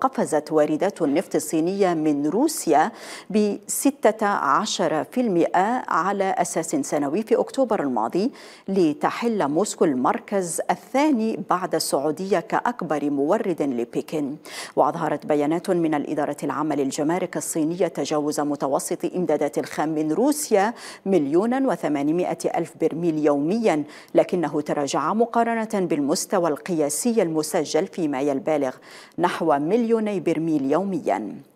قفزت واردات النفط الصينية من روسيا ب 16% على أساس سنوي في أكتوبر الماضي لتحل موسكو المركز الثاني بعد السعودية كأكبر مورد لبكين وأظهرت بيانات من الإدارة العامة للجمارك الصينية تجاوز متوسط إمدادات الخام من روسيا مليونا وثمانمائة ألف برميل يوميا لكنه تراجع مقارنة بالمستوى القياسي المسجل فيما يلبالغ نحو مليون مليوني برميل يومياً